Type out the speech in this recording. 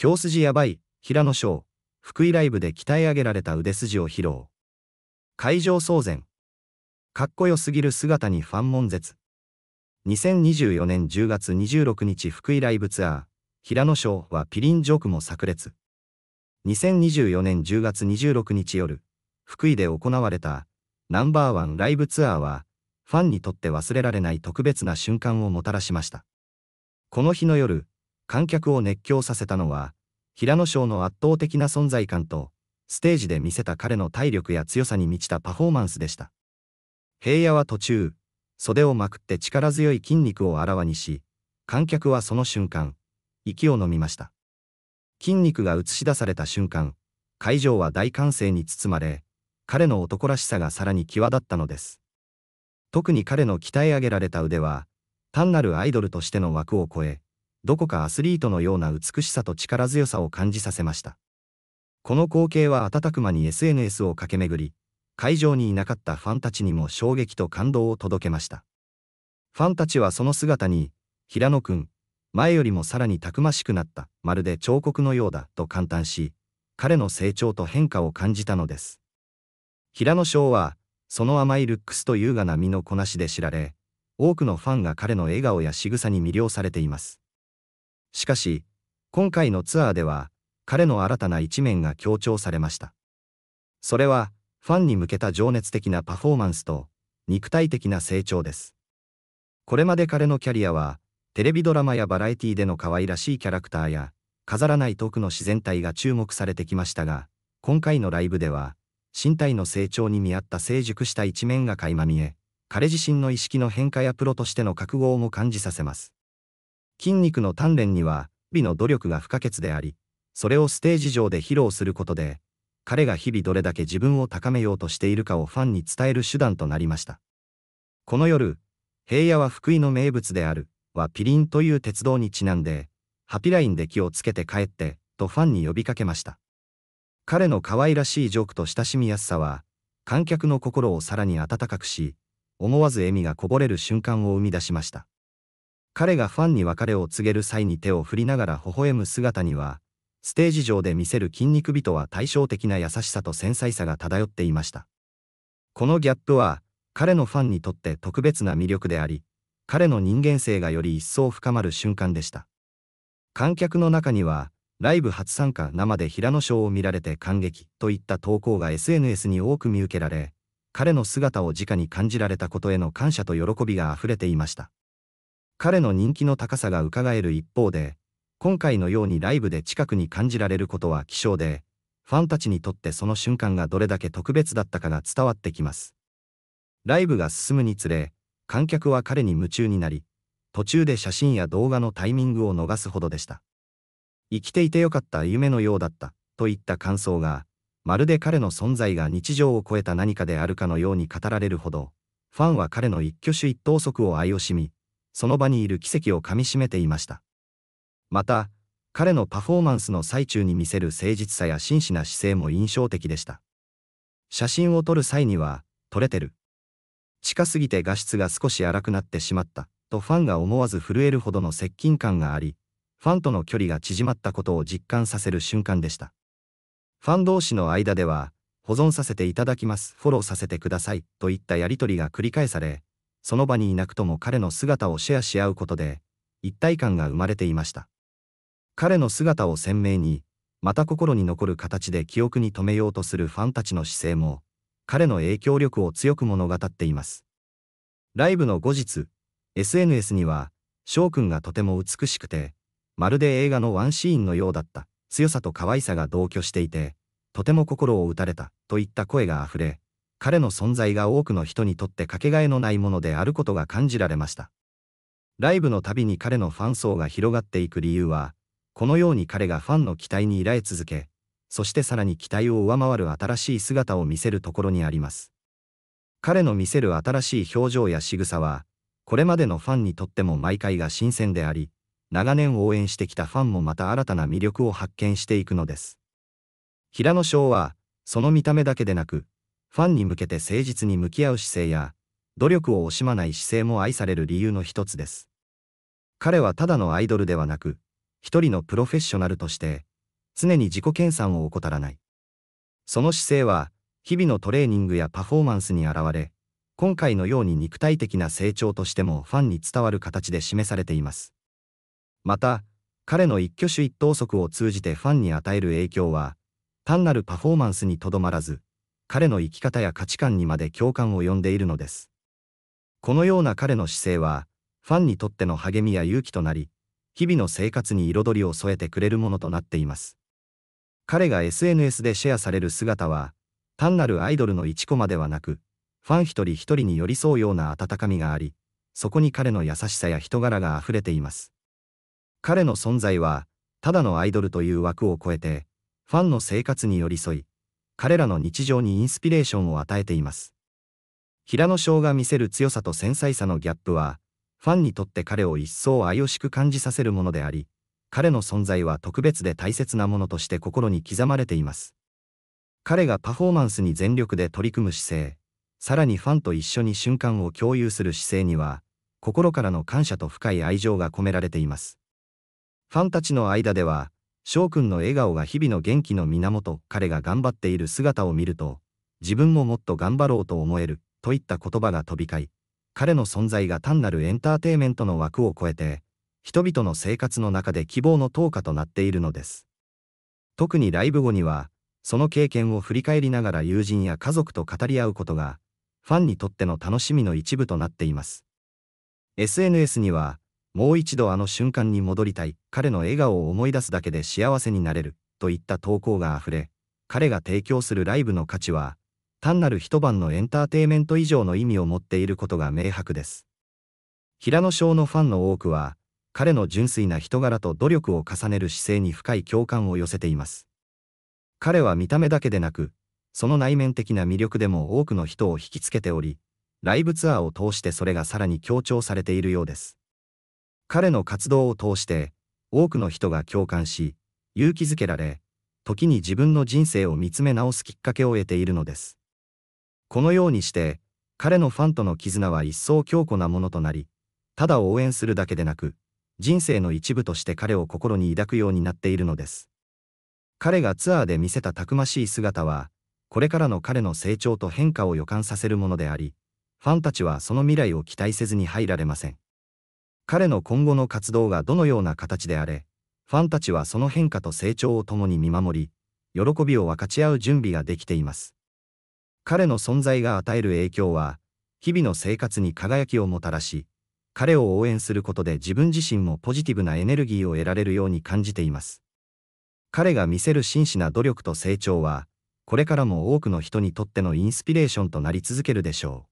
京筋やばい、平野翔、福井ライブで鍛え上げられた腕筋を披露。会場騒然。かっこよすぎる姿にファン悶絶。2024年10月26日福井ライブツアー、平野翔はピリンジョークも炸裂。2024年10月26日夜、福井で行われたナンバーワンライブツアーは、ファンにとって忘れられない特別な瞬間をもたらしました。この日の夜、観客を熱狂させたのは、平野翔の圧倒的な存在感と、ステージで見せた彼の体力や強さに満ちたパフォーマンスでした。平野は途中、袖をまくって力強い筋肉をあらわにし、観客はその瞬間、息を飲みました。筋肉が映し出された瞬間、会場は大歓声に包まれ、彼の男らしさがさらに際立ったのです。特に彼の鍛え上げられた腕は、単なるアイドルとしての枠を超え、どこかアスリートのような美しさと力強さを感じさせました。この光景は瞬く間に SNS を駆け巡り、会場にいなかったファンたちにも衝撃と感動を届けました。ファンたちはその姿に、平野くん、前よりもさらにたくましくなった、まるで彫刻のようだ、と感嘆し、彼の成長と変化を感じたのです。平野翔は、その甘いルックスと優雅な身のこなしで知られ、多くのファンが彼の笑顔や仕草に魅了されています。しかし、今回のツアーでは、彼の新たな一面が強調されました。それは、ファンに向けた情熱的なパフォーマンスと、肉体的な成長です。これまで彼のキャリアは、テレビドラマやバラエティでの可愛らしいキャラクターや、飾らないトークの自然体が注目されてきましたが、今回のライブでは、身体の成長に見合った成熟した一面が垣間見え、彼自身の意識の変化やプロとしての覚悟をも感じさせます。筋肉の鍛錬には、日々の努力が不可欠であり、それをステージ上で披露することで、彼が日々どれだけ自分を高めようとしているかをファンに伝える手段となりました。この夜、平野は福井の名物である、はピリンという鉄道にちなんで、ハピラインで気をつけて帰って、とファンに呼びかけました。彼の可愛らしいジョークと親しみやすさは、観客の心をさらに温かくし、思わず笑みがこぼれる瞬間を生み出しました。彼がファンに別れを告げる際に手を振りながら微笑む姿には、ステージ上で見せる筋肉美とは対照的な優しさと繊細さが漂っていました。このギャップは、彼のファンにとって特別な魅力であり、彼の人間性がより一層深まる瞬間でした。観客の中には、ライブ初参加生で平野賞を見られて感激といった投稿が SNS に多く見受けられ、彼の姿を直に感じられたことへの感謝と喜びが溢れていました。彼の人気の高さが伺える一方で、今回のようにライブで近くに感じられることは希少で、ファンたちにとってその瞬間がどれだけ特別だったかが伝わってきます。ライブが進むにつれ、観客は彼に夢中になり、途中で写真や動画のタイミングを逃すほどでした。生きていてよかった夢のようだったといった感想が、まるで彼の存在が日常を超えた何かであるかのように語られるほど、ファンは彼の一挙手一投足を愛をしみ、その場にいる奇跡をかみしめていました。また、彼のパフォーマンスの最中に見せる誠実さや真摯な姿勢も印象的でした。写真を撮る際には、撮れてる。近すぎて画質が少し荒くなってしまった、とファンが思わず震えるほどの接近感があり、ファンとの距離が縮まったことを実感させる瞬間でした。ファン同士の間では、保存させていただきます、フォローさせてください、といったやりとりが繰り返され、その場にいなくとも彼の姿をシェアし合うことで、一体感が生まれていました。彼の姿を鮮明に、また心に残る形で記憶に留めようとするファンたちの姿勢も、彼の影響力を強く物語っています。ライブの後日、SNS には、翔くんがとても美しくて、まるで映画のワンシーンのようだった、強さと可愛さが同居していて、とても心を打たれた、といった声があふれ、彼の存在が多くの人にとってかけがえのないものであることが感じられました。ライブのたびに彼のファン層が広がっていく理由は、このように彼がファンの期待に依頼続け、そしてさらに期待を上回る新しい姿を見せるところにあります。彼の見せる新しい表情や仕草は、これまでのファンにとっても毎回が新鮮であり、長年応援してきたファンもまた新たな魅力を発見していくのです。平野翔は、その見た目だけでなく、ファンに向けて誠実に向き合う姿勢や、努力を惜しまない姿勢も愛される理由の一つです。彼はただのアイドルではなく、一人のプロフェッショナルとして、常に自己研鑽を怠らない。その姿勢は、日々のトレーニングやパフォーマンスに現れ、今回のように肉体的な成長としてもファンに伝わる形で示されています。また、彼の一挙手一投足を通じてファンに与える影響は、単なるパフォーマンスにとどまらず、彼の生き方や価値観にまで共感を呼んでいるのです。このような彼の姿勢は、ファンにとっての励みや勇気となり、日々の生活に彩りを添えてくれるものとなっています。彼が SNS でシェアされる姿は、単なるアイドルの一コマではなく、ファン一人一人に寄り添うような温かみがあり、そこに彼の優しさや人柄が溢れています。彼の存在は、ただのアイドルという枠を超えて、ファンの生活に寄り添い、彼らの日常にインスピレーションを与えています。平野翔が見せる強さと繊細さのギャップは、ファンにとって彼を一層愛おしく感じさせるものであり、彼の存在は特別で大切なものとして心に刻まれています。彼がパフォーマンスに全力で取り組む姿勢、さらにファンと一緒に瞬間を共有する姿勢には、心からの感謝と深い愛情が込められています。ファンたちの間では、翔くんの笑顔が日々の元気の源、彼が頑張っている姿を見ると、自分ももっと頑張ろうと思える、といった言葉が飛び交い、彼の存在が単なるエンターテイメントの枠を超えて、人々の生活の中で希望の投下となっているのです。特にライブ後には、その経験を振り返りながら友人や家族と語り合うことが、ファンにとっての楽しみの一部となっています。SNS には、もう一度あの瞬間に戻りたい、彼の笑顔を思い出すだけで幸せになれる、といった投稿が溢れ、彼が提供するライブの価値は、単なる一晩のエンターテイメント以上の意味を持っていることが明白です。平野翔のファンの多くは、彼の純粋な人柄と努力を重ねる姿勢に深い共感を寄せています。彼は見た目だけでなく、その内面的な魅力でも多くの人を引きつけており、ライブツアーを通してそれがさらに強調されているようです。彼の活動を通して多くの人が共感し勇気づけられ時に自分の人生を見つめ直すきっかけを得ているのですこのようにして彼のファンとの絆は一層強固なものとなりただ応援するだけでなく人生の一部として彼を心に抱くようになっているのです彼がツアーで見せたたくましい姿はこれからの彼の成長と変化を予感させるものでありファンたちはその未来を期待せずに入られません彼の今後の活動がどのような形であれ、ファンたちはその変化と成長を共に見守り、喜びを分かち合う準備ができています。彼の存在が与える影響は、日々の生活に輝きをもたらし、彼を応援することで自分自身もポジティブなエネルギーを得られるように感じています。彼が見せる真摯な努力と成長は、これからも多くの人にとってのインスピレーションとなり続けるでしょう。